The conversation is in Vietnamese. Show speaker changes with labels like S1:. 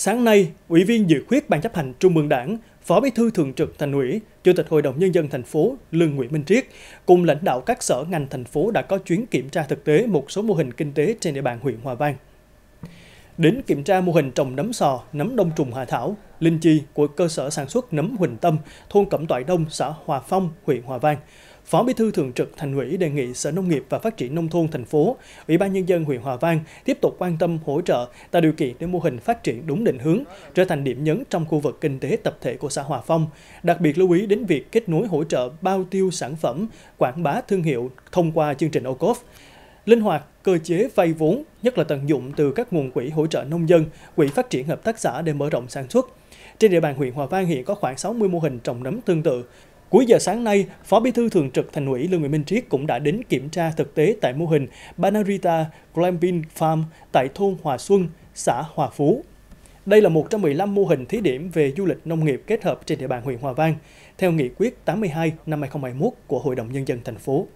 S1: Sáng nay, Ủy viên dự khuyết Ban chấp hành Trung ương Đảng, Phó Bí thư Thường trực Thành ủy, Chủ tịch Hội đồng Nhân dân thành phố Lương Nguyễn Minh Triết cùng lãnh đạo các sở ngành thành phố đã có chuyến kiểm tra thực tế một số mô hình kinh tế trên địa bàn huyện Hòa Vang đến kiểm tra mô hình trồng nấm sò, nấm đông trùng hạ thảo, linh chi của cơ sở sản xuất nấm Huỳnh Tâm, thôn Cẩm Toại Đông, xã Hòa Phong, huyện Hòa Vang. Phó Bí thư Thường trực Thành ủy đề nghị Sở Nông nghiệp và Phát triển Nông thôn thành phố, Ủy ban Nhân dân huyện Hòa Vang tiếp tục quan tâm hỗ trợ tạo điều kiện để mô hình phát triển đúng định hướng, trở thành điểm nhấn trong khu vực kinh tế tập thể của xã Hòa Phong. Đặc biệt lưu ý đến việc kết nối hỗ trợ bao tiêu sản phẩm, quảng bá thương hiệu thông qua chương trình ô cốp linh hoạt cơ chế vay vốn, nhất là tận dụng từ các nguồn quỹ hỗ trợ nông dân, quỹ phát triển hợp tác xã để mở rộng sản xuất. Trên địa bàn huyện Hòa Vang hiện có khoảng 60 mô hình trồng nấm tương tự. Cuối giờ sáng nay, Phó Bí thư Thường trực Thành ủy Lương Nguyễn Minh Triết cũng đã đến kiểm tra thực tế tại mô hình Banarita Glamping Farm tại thôn Hòa Xuân, xã Hòa Phú. Đây là 115 mô hình thí điểm về du lịch nông nghiệp kết hợp trên địa bàn huyện Hòa Vang, theo nghị quyết 82 năm 2021 của Hội đồng Nhân dân thành phố.